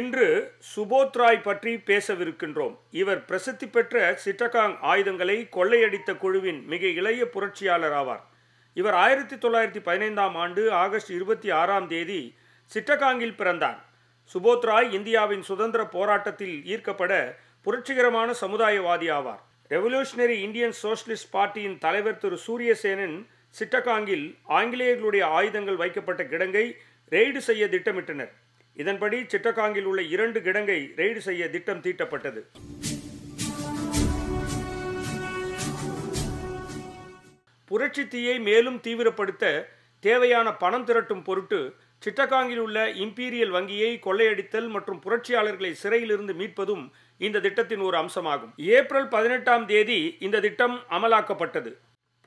இன்று சுபோத்ராய் பற்றி பேசவிருக்கின்றோம் இவர் பிரசித்தி பெற்ற சிட்டகாங் ஆயுதங்களை கொள்ளையடித்த குழுவின் மிக இளைய புரட்சியாளர் ஆவார் இவர் ஆயிரத்தி தொள்ளாயிரத்தி பதினைந்தாம் ஆண்டு ஆகஸ்ட் இருபத்தி ஆறாம் தேதி சிட்டகாங்கில் பிறந்தார் சுபோத்ராய் இந்தியாவின் சுதந்திர போராட்டத்தில் ஈர்க்கப்பட புரட்சிகரமான சமுதாயவாதி ஆவார் ரெவல்யூஷனரி இந்தியன் சோஷலிஸ்ட் பார்ட்டியின் தலைவர் திரு சூரியசேனன் சிட்டகாங்கில் ஆங்கிலேயர்களுடைய ஆயுதங்கள் வைக்கப்பட்ட கிடங்கை ரெய்டு செய்ய திட்டமிட்டனர் இதன்படி சிட்டகாங்கில் உள்ள இரண்டு கிடங்கை ரெய்டு செய்ய திட்டம் தீட்டப்பட்டது புரட்சி தீயை மேலும் தீவிரப்படுத்த தேவையான பணம் திரட்டும் பொருட்டு சிட்டகாங்கில் உள்ள இம்பீரியல் வங்கியை கொள்ளையடித்தல் மற்றும் புரட்சியாளர்களை சிறையிலிருந்து மீட்பதும் இந்த திட்டத்தின் ஒரு அம்சமாகும் ஏப்ரல் பதினெட்டாம் தேதி இந்த திட்டம் அமலாக்கப்பட்டது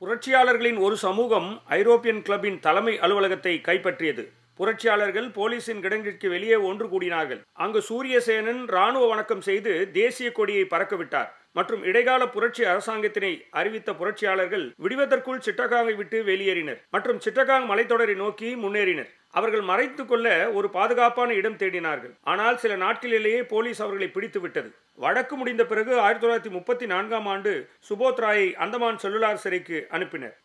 புரட்சியாளர்களின் ஒரு சமூகம் ஐரோப்பியன் கிளப்பின் தலைமை அலுவலகத்தை கைப்பற்றியது புரட்சியாளர்கள் போலீசின் கிடங்கிற்கு வெளியே ஒன்று கூடினார்கள் அங்கு சூரியசேனன் ராணுவ வணக்கம் செய்து தேசிய கொடியை பறக்கவிட்டார் மற்றும் இடைக்கால புரட்சி அரசாங்கத்தினை அறிவித்த புரட்சியாளர்கள் விடுவதற்குள் சிட்டகாங்கை விட்டு வெளியேறினர் மற்றும் சிட்டகாங் மலைத்தொடரை நோக்கி முன்னேறினர் அவர்கள் மறைத்து கொள்ள ஒரு பாதுகாப்பான இடம் தேடினார்கள் ஆனால் சில நாட்களிலேயே போலீஸ் அவர்களை பிடித்து விட்டது வழக்கு முடிந்த பிறகு ஆயிரத்தி தொள்ளாயிரத்தி முப்பத்தி நான்காம் ஆண்டு சுபோத்ராயை அந்தமான் செல்லுலார் சிறைக்கு அனுப்பினர்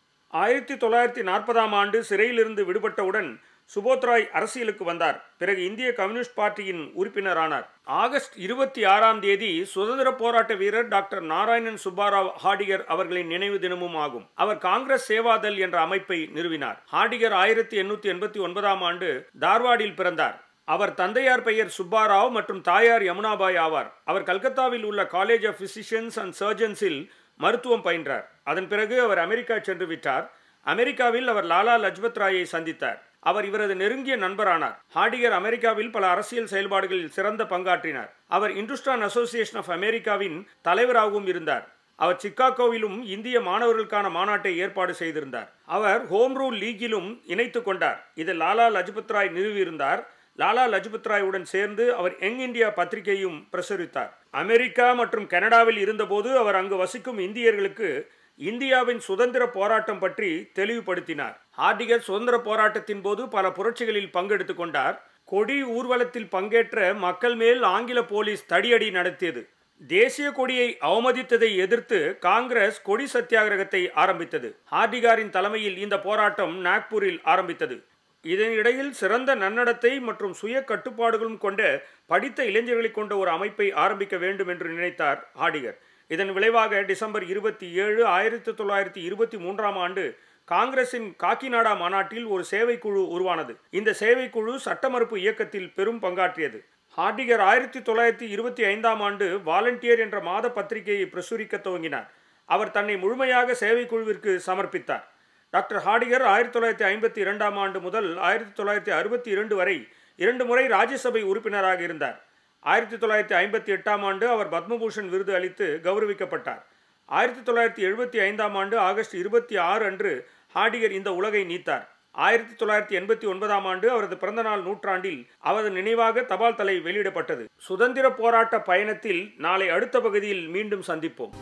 ஆயிரத்தி தொள்ளாயிரத்தி நாற்பதாம் ஆண்டு சிறையிலிருந்து விடுபட்டவுடன் சுபோத்ராய் அரசியலுக்கு வந்தார் பிறகு இந்திய கம்யூனிஸ்ட் பார்ட்டியின் உறுப்பினரானார் ஆகஸ்ட் இருபத்தி ஆறாம் தேதி சுதந்திர போராட்ட வீரர் டாக்டர் நாராயணன் சுப்பாராவ் ஹாடிகர் அவர்களின் நினைவு தினமும் ஆகும் அவர் காங்கிரஸ் சேவாதல் என்ற அமைப்பை நிறுவினார் ஹாடிகர் ஆயிரத்தி எண்ணூத்தி எண்பத்தி ஒன்பதாம் ஆண்டு தார்வாடில் பிறந்தார் அவர் தந்தையார் பெயர் சுப்பாராவ் மற்றும் தாயார் யமுனாபாய் ஆவார் அவர் கல்கத்தாவில் உள்ள காலேஜ் ஆஃப் பிசிஷியன்ஸ் அண்ட் சர்ஜன்ஸில் மருத்துவம் பயின்றார் அதன் பிறகு அவர் அமெரிக்கா சென்று விட்டார் அமெரிக்காவில் அவர் லாலா லஜ்பத் ராயை சந்தித்தார் அவர் இவரது நெருங்கிய நண்பரானார் ஹாடிகர் அமெரிக்காவில் பல அரசியல் செயல்பாடுகளில் சிறந்த பங்காற்றினார் அவர் இந்துஸ்தான் அசோசியேஷன் ஆஃப் அமெரிக்காவின் தலைவராகவும் இருந்தார் அவர் சிக்காகோவிலும் இந்திய மாணவர்களுக்கான மாநாட்டை ஏற்பாடு செய்திருந்தார் அவர் ஹோம் ரூல் லீகிலும் இணைத்து கொண்டார் இது லாலா லஜ்பத் ராய் நிறுவியிருந்தார் லாலா லஜ்பத் ராயுடன் சேர்ந்து அவர் யங் இந்தியா பத்திரிகையும் பிரசுரித்தார் அமெரிக்கா மற்றும் கனடாவில் இருந்தபோது அவர் அங்கு வசிக்கும் இந்தியர்களுக்கு இந்தியாவின் சுதந்திர போராட்டம் பற்றி தெளிவுபடுத்தினார் ஹார்டிகர் சுதந்திர போராட்டத்தின் போது பல புரட்சிகளில் பங்கெடுத்து கொண்டார் கொடி ஊர்வலத்தில் பங்கேற்ற மக்கள் மேல் ஆங்கில போலீஸ் தடியடி நடத்தியது தேசிய கொடியை அவமதித்ததை எதிர்த்து காங்கிரஸ் கொடி சத்தியாகிரகத்தை ஆரம்பித்தது ஹார்டிகாரின் தலைமையில் இந்த போராட்டம் நாக்பூரில் ஆரம்பித்தது இதனிடையில் சிறந்த நன்னடத்தை மற்றும் சுய கட்டுப்பாடுகளும் கொண்ட படித்த இளைஞர்களை கொண்ட ஒரு அமைப்பை ஆரம்பிக்க வேண்டும் என்று நினைத்தார் ஹார்டிகர் இதன் விளைவாக டிசம்பர் இருபத்தி ஏழு ஆயிரத்தி தொள்ளாயிரத்தி இருபத்தி மூன்றாம் ஆண்டு காங்கிரசின் காக்கிநாடா மாநாட்டில் ஒரு சேவைக்குழு உருவானது இந்த சேவைக்குழு சட்டமறுப்பு இயக்கத்தில் பெரும் பங்காற்றியது ஹார்டிகர் ஆயிரத்தி தொள்ளாயிரத்தி இருபத்தி ஐந்தாம் ஆண்டு வாலண்டியர் என்ற மாத பத்திரிகையை பிரசுரிக்க துவங்கினார் அவர் தன்னை முழுமையாக சேவைக்குழுவிற்கு சமர்ப்பித்தார் டாக்டர் ஹார்டிகர் ஆயிரத்தி தொள்ளாயிரத்தி ஐம்பத்தி இரண்டாம் ஆண்டு முதல் ஆயிரத்தி தொள்ளாயிரத்தி அறுபத்தி இரண்டு வரை இரண்டு முறை ராஜ்யசபை உறுப்பினராக இருந்தார் ஆயிரத்தி தொள்ளாயிரத்தி ஐம்பத்தி எட்டாம் ஆண்டு அவர் பத்மபூஷன் விருது அளித்து கௌரவிக்கப்பட்டார் ஆயிரத்தி தொள்ளாயிரத்தி எழுபத்தி ஐந்தாம் ஆண்டு ஆகஸ்ட் இருபத்தி ஆறு அன்று ஹாடிகர் இந்த உலகை நீத்தார் ஆயிரத்தி தொள்ளாயிரத்தி எண்பத்தி ஒன்பதாம் ஆண்டு அவரது பிறந்தநாள் நூற்றாண்டில் அவரது நினைவாக தபால் தலை வெளியிடப்பட்டது சுதந்திர போராட்ட பயணத்தில் நாளை அடுத்த பகுதியில் மீண்டும் சந்திப்போம்